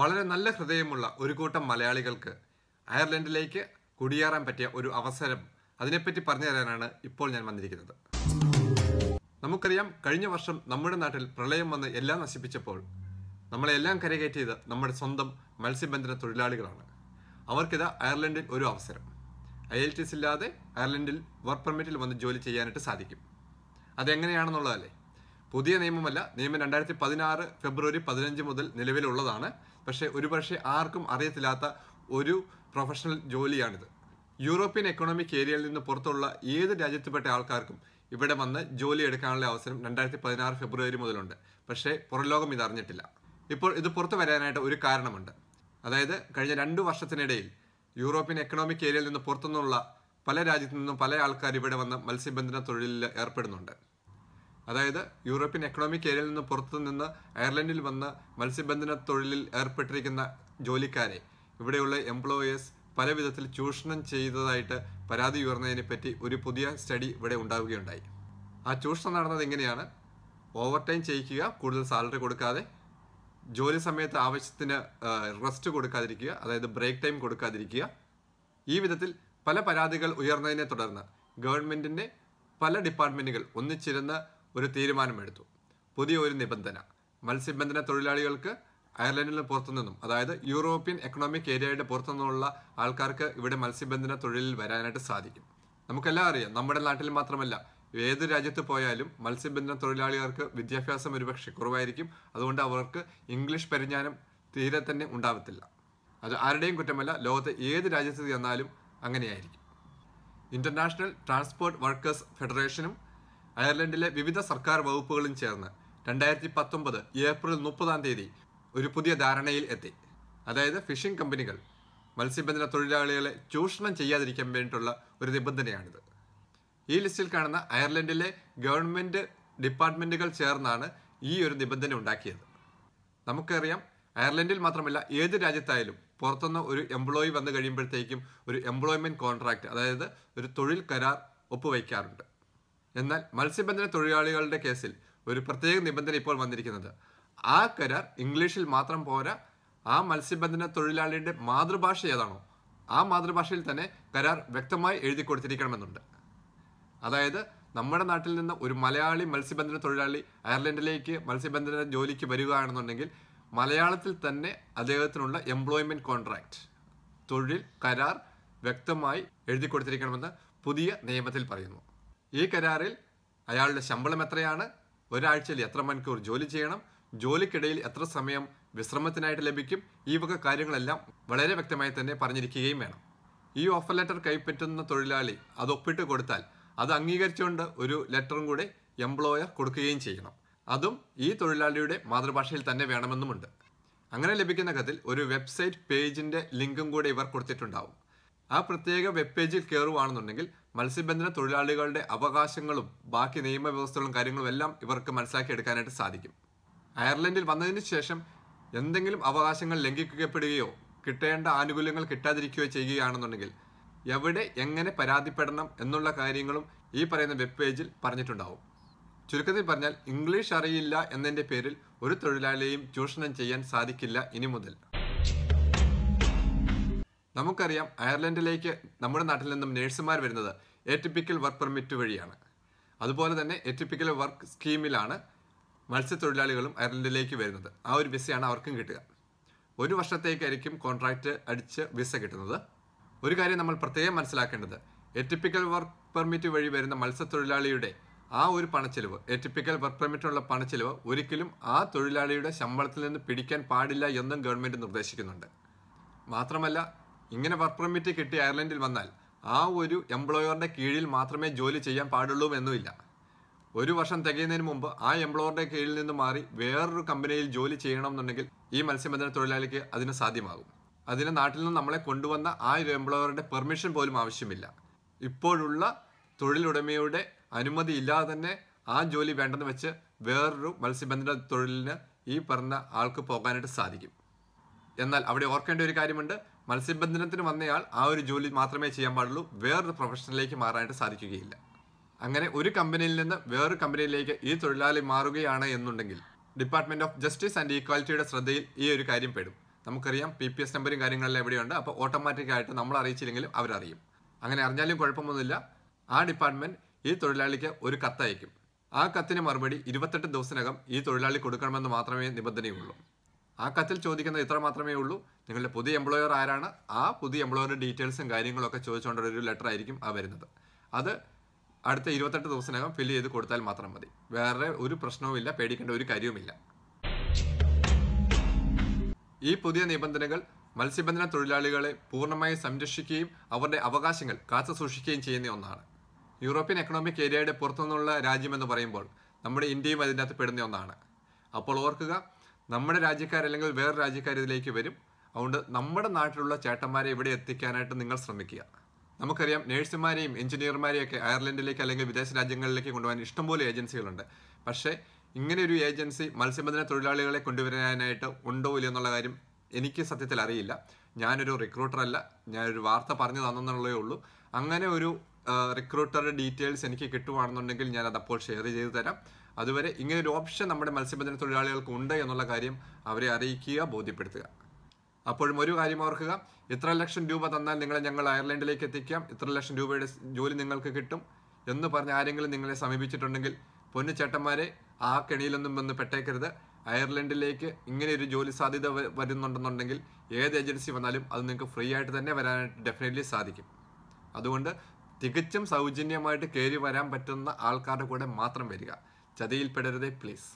വളരെ നല്ല ഹൃദയമുള്ള ഒരു കൂട്ടം മലയാളികൾക്ക് അയർലൻഡിലേക്ക് കുടിയേറാൻ പറ്റിയ ഒരു അവസരം അതിനെപ്പറ്റി പറഞ്ഞു തരാനാണ് ഇപ്പോൾ ഞാൻ വന്നിരിക്കുന്നത് നമുക്കറിയാം കഴിഞ്ഞ വർഷം നമ്മുടെ നാട്ടിൽ പ്രളയം വന്ന് എല്ലാം നശിപ്പിച്ചപ്പോൾ നമ്മളെല്ലാം കരകയറ്റിയത് നമ്മുടെ സ്വന്തം മത്സ്യബന്ധന തൊഴിലാളികളാണ് അവർക്കിതാ അയർലൻഡിൽ ഒരു അവസരം ഐ എൽ ടി എസ് ഇല്ലാതെ അയർലൻഡിൽ വർക്ക് പെർമിറ്റിൽ വന്ന് ജോലി ചെയ്യാനായിട്ട് സാധിക്കും അതെങ്ങനെയാണെന്നുള്ളതല്ലേ പുതിയ നിയമമല്ല നിയമം രണ്ടായിരത്തി പതിനാറ് ഫെബ്രുവരി പതിനഞ്ച് മുതൽ നിലവിലുള്ളതാണ് പക്ഷേ ഒരുപക്ഷെ ആർക്കും അറിയത്തില്ലാത്ത ഒരു പ്രൊഫഷണൽ ജോലിയാണിത് യൂറോപ്യൻ എക്കണോമിക് ഏരിയയിൽ നിന്ന് പുറത്തുള്ള ഏത് രാജ്യത്തുപെട്ട ആൾക്കാർക്കും ഇവിടെ വന്ന് ജോലി എടുക്കാനുള്ള അവസരം രണ്ടായിരത്തി പതിനാറ് ഫെബ്രുവരി മുതലുണ്ട് പക്ഷേ പുറംലോകം ഇത് അറിഞ്ഞിട്ടില്ല ഇപ്പോൾ ഇത് പുറത്തു വരാനായിട്ട് ഒരു കാരണമുണ്ട് അതായത് കഴിഞ്ഞ രണ്ട് വർഷത്തിനിടയിൽ യൂറോപ്യൻ എക്കണോമിക് ഏരിയയിൽ നിന്ന് പുറത്തുനിന്നുള്ള പല രാജ്യത്തു നിന്നും പല ആൾക്കാർ ഇവിടെ വന്ന് മത്സ്യബന്ധന തൊഴിലിൽ ഏർപ്പെടുന്നുണ്ട് അതായത് യൂറോപ്യൻ എക്കണോമിക് ഏരിയയിൽ നിന്ന് പുറത്തു നിന്ന് അയർലൻഡിൽ വന്ന് മത്സ്യബന്ധന തൊഴിലിൽ ഏർപ്പെട്ടിരിക്കുന്ന ജോലിക്കാരെ ഇവിടെയുള്ള എംപ്ലോയേഴ്സ് പല വിധത്തിൽ ചൂഷണം ചെയ്തതായിട്ട് പരാതി ഉയർന്നതിനെപ്പറ്റി ഒരു പുതിയ സ്റ്റഡി ഇവിടെ ഉണ്ടാവുകയുണ്ടായി ആ ചൂഷണം നടന്നത് എങ്ങനെയാണ് ഓവർ ടൈം ചെയ്യിക്കുക കൂടുതൽ സാലറി കൊടുക്കാതെ ജോലി സമയത്ത് ആവശ്യത്തിന് റെസ്റ്റ് കൊടുക്കാതിരിക്കുക അതായത് ബ്രേക്ക് ടൈം കൊടുക്കാതിരിക്കുക ഈ വിധത്തിൽ പല പരാതികൾ ഉയർന്നതിനെ തുടർന്ന് ഗവൺമെൻറ്റിൻ്റെ പല ഡിപ്പാർട്ട്മെൻറ്റുകൾ ഒന്നിച്ചിരുന്ന് ഒരു തീരുമാനമെടുത്തു പുതിയ ഒരു നിബന്ധന മത്സ്യബന്ധന തൊഴിലാളികൾക്ക് അയർലൻഡിന് പുറത്തുനിന്നും അതായത് യൂറോപ്യൻ എക്കണോമിക് ഏരിയയുടെ പുറത്തുനിന്നുള്ള ആൾക്കാർക്ക് ഇവിടെ മത്സ്യബന്ധന തൊഴിലിൽ വരാനായിട്ട് സാധിക്കും നമുക്കെല്ലാം അറിയാം നമ്മുടെ നാട്ടിൽ മാത്രമല്ല ഏത് രാജ്യത്ത് പോയാലും മത്സ്യബന്ധന തൊഴിലാളികൾക്ക് വിദ്യാഭ്യാസം ഒരുപക്ഷെ കുറവായിരിക്കും അതുകൊണ്ട് അവർക്ക് ഇംഗ്ലീഷ് പരിജ്ഞാനം തീരെ തന്നെ ഉണ്ടാവത്തില്ല അത് ആരുടെയും കുറ്റമല്ല ലോകത്തെ ഏത് രാജ്യത്ത് ചെന്നാലും അങ്ങനെയായിരിക്കും ഇന്റർനാഷണൽ ട്രാൻസ്പോർട്ട് വർക്കേഴ്സ് ഫെഡറേഷനും അയർലൻഡിലെ വിവിധ സർക്കാർ വകുപ്പുകളും ചേർന്ന് രണ്ടായിരത്തി പത്തൊമ്പത് ഏപ്രിൽ മുപ്പതാം തീയതി ഒരു പുതിയ ധാരണയിൽ എത്തി അതായത് ഫിഷിംഗ് കമ്പനികൾ മത്സ്യബന്ധന തൊഴിലാളികളെ ചൂഷണം ചെയ്യാതിരിക്കാൻ വേണ്ടിയിട്ടുള്ള ഒരു നിബന്ധനയാണിത് ഈ ലിസ്റ്റിൽ കാണുന്ന അയർലൻഡിലെ ഗവൺമെൻറ് ഡിപ്പാർട്ട്മെൻറ്റുകൾ ചേർന്നാണ് ഈ ഒരു നിബന്ധന ഉണ്ടാക്കിയത് നമുക്കറിയാം അയർലൻഡിൽ മാത്രമല്ല ഏത് രാജ്യത്തായാലും പുറത്തുനിന്ന് ഒരു എംപ്ലോയി വന്നു കഴിയുമ്പോഴത്തേക്കും ഒരു എംപ്ലോയ്മെൻറ്റ് കോൺട്രാക്ട് അതായത് ഒരു തൊഴിൽ കരാർ ഒപ്പുവയ്ക്കാറുണ്ട് എന്നാൽ മത്സ്യബന്ധന തൊഴിലാളികളുടെ കേസിൽ ഒരു പ്രത്യേക നിബന്ധന ഇപ്പോൾ വന്നിരിക്കുന്നത് ആ കരാർ ഇംഗ്ലീഷിൽ മാത്രം പോരാ ആ മത്സ്യബന്ധന തൊഴിലാളിയുടെ മാതൃഭാഷ ഏതാണോ ആ മാതൃഭാഷയിൽ തന്നെ കരാർ വ്യക്തമായി എഴുതി കൊടുത്തിരിക്കണമെന്നുണ്ട് അതായത് നമ്മുടെ നാട്ടിൽ നിന്ന് ഒരു മലയാളി മത്സ്യബന്ധന തൊഴിലാളി അയർലൻഡിലേക്ക് മത്സ്യബന്ധന ജോലിക്ക് വരികയാണെന്നുണ്ടെങ്കിൽ മലയാളത്തിൽ തന്നെ അദ്ദേഹത്തിനുള്ള എംപ്ലോയ്മെൻറ്റ് കോൺട്രാക്റ്റ് തൊഴിൽ കരാർ വ്യക്തമായി എഴുതി കൊടുത്തിരിക്കണമെന്ന് പുതിയ നിയമത്തിൽ പറയുന്നു ഈ കരാറിൽ അയാളുടെ ശമ്പളം എത്രയാണ് ഒരാഴ്ചയിൽ എത്ര മണിക്കൂർ ജോലി ചെയ്യണം ജോലിക്കിടയിൽ എത്ര സമയം വിശ്രമത്തിനായിട്ട് ലഭിക്കും ഈ വക കാര്യങ്ങളെല്ലാം വളരെ വ്യക്തമായി തന്നെ പറഞ്ഞിരിക്കുകയും വേണം ഈ ഓഫർ ലെറ്റർ കൈപ്പറ്റുന്ന തൊഴിലാളി അത് ഒപ്പിട്ട് കൊടുത്താൽ അത് അംഗീകരിച്ചുകൊണ്ട് ഒരു ലെറ്ററും കൂടെ എംപ്ലോയർ കൊടുക്കുകയും ചെയ്യണം അതും ഈ തൊഴിലാളിയുടെ മാതൃഭാഷയിൽ തന്നെ വേണമെന്നുമുണ്ട് അങ്ങനെ ലഭിക്കുന്ന കത്തിൽ ഒരു വെബ്സൈറ്റ് പേജിന്റെ ലിങ്കും കൂടെ ഇവർ കൊടുത്തിട്ടുണ്ടാവും ആ പ്രത്യേക വെബ് പേജിൽ കയറുവാണെന്നുണ്ടെങ്കിൽ മത്സ്യബന്ധന തൊഴിലാളികളുടെ അവകാശങ്ങളും ബാക്കി നിയമവ്യവസ്ഥകളും കാര്യങ്ങളും എല്ലാം ഇവർക്ക് മനസ്സിലാക്കിയെടുക്കാനായിട്ട് സാധിക്കും അയർലൻഡിൽ വന്നതിന് ശേഷം എന്തെങ്കിലും അവകാശങ്ങൾ ലംഘിക്കപ്പെടുകയോ കിട്ടേണ്ട ആനുകൂല്യങ്ങൾ കിട്ടാതിരിക്കുകയോ ചെയ്യുകയാണെന്നുണ്ടെങ്കിൽ എവിടെ എങ്ങനെ പരാതിപ്പെടണം എന്നുള്ള കാര്യങ്ങളും ഈ പറയുന്ന വെബ് പേജിൽ പറഞ്ഞിട്ടുണ്ടാവും ചുരുക്കത്തിൽ പറഞ്ഞാൽ ഇംഗ്ലീഷ് അറിയില്ല എന്നതിൻ്റെ പേരിൽ ഒരു തൊഴിലാളിയെയും ചൂഷണം ചെയ്യാൻ സാധിക്കില്ല ഇനി മുതൽ നമുക്കറിയാം അയർലൻഡിലേക്ക് നമ്മുടെ നാട്ടിൽ നിന്നും നഴ്സുമാർ വരുന്നത് എറ്റിപ്പിക്കൽ വർക്ക് പെർമിറ്റ് വഴിയാണ് അതുപോലെ തന്നെ എറ്റിപ്പിക്കൽ വർക്ക് സ്കീമിലാണ് മത്സ്യത്തൊഴിലാളികളും അയർലൻഡിലേക്ക് വരുന്നത് ആ ഒരു വിസയാണ് അവർക്കും കിട്ടുക ഒരു വർഷത്തേക്കായിരിക്കും കോൺട്രാക്റ്റ് അടിച്ച് വിസ കിട്ടുന്നത് ഒരു കാര്യം നമ്മൾ പ്രത്യേകം മനസ്സിലാക്കേണ്ടത് എറ്റിപ്പിക്കൽ വർക്ക് പെർമിറ്റ് വഴി വരുന്ന മത്സ്യത്തൊഴിലാളിയുടെ ആ ഒരു പണച്ചെലവ് എറ്റിപ്പിക്കൽ വർക്ക് പെർമിറ്റിനുള്ള പണച്ചെലവ് ഒരിക്കലും ആ തൊഴിലാളിയുടെ ശമ്പളത്തിൽ നിന്ന് പിടിക്കാൻ പാടില്ല എന്നും ഗവൺമെൻറ് നിർദ്ദേശിക്കുന്നുണ്ട് മാത്രമല്ല ഇങ്ങനെ വർക്ക് പെർമിറ്റ് കിട്ടി അയർലൻഡിൽ വന്നാൽ ആ ഒരു എംപ്ലോയറുടെ കീഴിൽ മാത്രമേ ജോലി ചെയ്യാൻ പാടുള്ളൂ എന്നുമില്ല ഒരു വർഷം തികയുന്നതിന് മുമ്പ് ആ എംപ്ലോയറുടെ കീഴിൽ നിന്ന് മാറി വേറൊരു കമ്പനിയിൽ ജോലി ചെയ്യണമെന്നുണ്ടെങ്കിൽ ഈ മത്സ്യബന്ധന തൊഴിലാളിക്ക് അതിന് സാധ്യമാകും അതിന് നാട്ടിൽ നിന്ന് നമ്മളെ കൊണ്ടുവന്ന ആ ഒരു എംപ്ലോയറുടെ പെർമിഷൻ പോലും ആവശ്യമില്ല ഇപ്പോഴുള്ള തൊഴിലുടമയുടെ അനുമതി ഇല്ലാതെ തന്നെ ആ ജോലി വേണ്ടെന്ന് വെച്ച് വേറൊരു മത്സ്യബന്ധന തൊഴിലിന് ഈ പറഞ്ഞ ആൾക്ക് പോകാനായിട്ട് സാധിക്കും എന്നാൽ അവിടെ ഓർക്കേണ്ട ഒരു കാര്യമുണ്ട് മത്സ്യബന്ധനത്തിന് വന്നയാൾ ആ ഒരു ജോലി മാത്രമേ ചെയ്യാൻ പാടുള്ളൂ വേറൊരു പ്രൊഫഷനിലേക്ക് മാറാനായിട്ട് സാധിക്കുകയില്ല അങ്ങനെ ഒരു കമ്പനിയിൽ നിന്ന് വേറൊരു കമ്പനിയിലേക്ക് ഈ തൊഴിലാളി മാറുകയാണ് എന്നുണ്ടെങ്കിൽ ഡിപ്പാർട്ട്മെന്റ് ഓഫ് ജസ്റ്റിസ് ആൻഡ് ഈക്വാലിറ്റിയുടെ ശ്രദ്ധയിൽ ഈ ഒരു കാര്യം പെടും നമുക്കറിയാം പി പി എസ് നമ്പറും കാര്യങ്ങളെല്ലാം എവിടെയുണ്ട് അപ്പോൾ ഓട്ടോമാറ്റിക്കായിട്ട് നമ്മൾ അറിയിച്ചില്ലെങ്കിലും അവരറിയും അങ്ങനെ അറിഞ്ഞാലും കുഴപ്പമൊന്നുമില്ല ആ ഡിപ്പാർട്ട്മെന്റ് ഈ തൊഴിലാളിക്ക് ഒരു കത്തയക്കും ആ കത്തിന് മറുപടി ഇരുപത്തെട്ട് ദിവസത്തിനകം ഈ തൊഴിലാളി കൊടുക്കണമെന്ന് മാത്രമേ നിബന്ധനയുള്ളൂ ആ കത്തിൽ ചോദിക്കുന്നത് ഇത്ര മാത്രമേ ഉള്ളൂ നിങ്ങളുടെ പുതിയ എംപ്ലോയർ ആരാണ് ആ പുതിയ എംപ്ലോയറുടെ ഡീറ്റെയിൽസും കാര്യങ്ങളൊക്കെ ചോദിച്ചുകൊണ്ടുള്ള ഒരു ലെറ്റർ ആയിരിക്കും ആ വരുന്നത് അത് അടുത്ത ഇരുപത്തെട്ട് ദിവസത്തിനകം ഫില്ല് ചെയ്ത് കൊടുത്താൽ മാത്രം മതി വേറെ ഒരു പ്രശ്നവുമില്ല പേടിക്കേണ്ട ഒരു കാര്യവുമില്ല ഈ പുതിയ നിബന്ധനകൾ മത്സ്യബന്ധന തൊഴിലാളികളെ പൂർണ്ണമായി സംരക്ഷിക്കുകയും അവരുടെ അവകാശങ്ങൾ കാത്തു സൂക്ഷിക്കുകയും ചെയ്യുന്ന ഒന്നാണ് യൂറോപ്യൻ എക്കണോമിക് ഏരിയയുടെ പുറത്തുനിന്നുള്ള രാജ്യമെന്ന് പറയുമ്പോൾ നമ്മുടെ ഇന്ത്യയും അതിൻ്റെ അകത്ത് പെടുന്ന ഒന്നാണ് അപ്പോൾ ഓർക്കുക നമ്മുടെ അല്ലെങ്കിൽ വേറെ രാജ്യക്കാർ ഇതിലേക്ക് വരും അതുകൊണ്ട് നമ്മുടെ നാട്ടിലുള്ള ചേട്ടന്മാരെ ഇവിടെ എത്തിക്കാനായിട്ട് നിങ്ങൾ ശ്രമിക്കുക നമുക്കറിയാം നേഴ്സുമാരെയും എഞ്ചിനീയർമാരെയും ഒക്കെ അയർലൻഡിലേക്ക് അല്ലെങ്കിൽ വിദേശ രാജ്യങ്ങളിലേക്ക് കൊണ്ടുപോകാൻ ഇഷ്ടംപോലെ ഏജൻസികളുണ്ട് പക്ഷേ ഇങ്ങനെ ഒരു ഏജൻസി മത്സ്യബന്ധന തൊഴിലാളികളെ കൊണ്ടുവരാനായിട്ട് ഉണ്ടോ ഇല്ല എന്നുള്ള കാര്യം എനിക്ക് സത്യത്തിൽ അറിയില്ല ഞാനൊരു അല്ല ഞാനൊരു വാർത്ത പറഞ്ഞു തന്നെന്നുള്ളേ ഉള്ളൂ അങ്ങനെ ഒരു റിക്രൂട്ടറുടെ ഡീറ്റെയിൽസ് എനിക്ക് കിട്ടുവാണെന്നുണ്ടെങ്കിൽ ഞാൻ അത് അപ്പോൾ ഷെയർ ചെയ്തു തരാം അതുവരെ ഇങ്ങനെ ഒരു ഓപ്ഷൻ നമ്മുടെ മത്സ്യബന്ധന തൊഴിലാളികൾക്ക് ഉണ്ട് എന്നുള്ള കാര്യം അവരെ അറിയിക്കുക ബോധ്യപ്പെടുത്തുക അപ്പോഴും ഒരു കാര്യം ഓർക്കുക ഇത്ര ലക്ഷം രൂപ തന്നാൽ നിങ്ങളെ ഞങ്ങൾ അയർലൻഡിലേക്ക് എത്തിക്കാം ഇത്ര ലക്ഷം രൂപയുടെ ജോലി നിങ്ങൾക്ക് കിട്ടും എന്ന് പറഞ്ഞ് ആരെങ്കിലും നിങ്ങളെ സമീപിച്ചിട്ടുണ്ടെങ്കിൽ പൊന്നു ചേട്ടന്മാരെ ആ കെണിയിലൊന്നും വന്ന് പെട്ടേക്കരുത് അയർലൻഡിലേക്ക് ഇങ്ങനെ ഒരു ജോലി സാധ്യത വരുന്നുണ്ടെന്നുണ്ടെങ്കിൽ ഏത് ഏജൻസി വന്നാലും അത് നിങ്ങൾക്ക് ഫ്രീ ആയിട്ട് തന്നെ വരാനായിട്ട് ഡെഫിനറ്റ്ലി സാധിക്കും അതുകൊണ്ട് തികച്ചും സൗജന്യമായിട്ട് കയറി വരാൻ പറ്റുന്ന ആൾക്കാരുടെ കൂടെ മാത്രം വരിക ചതിയിൽപ്പെടരുതേ പ്ലീസ്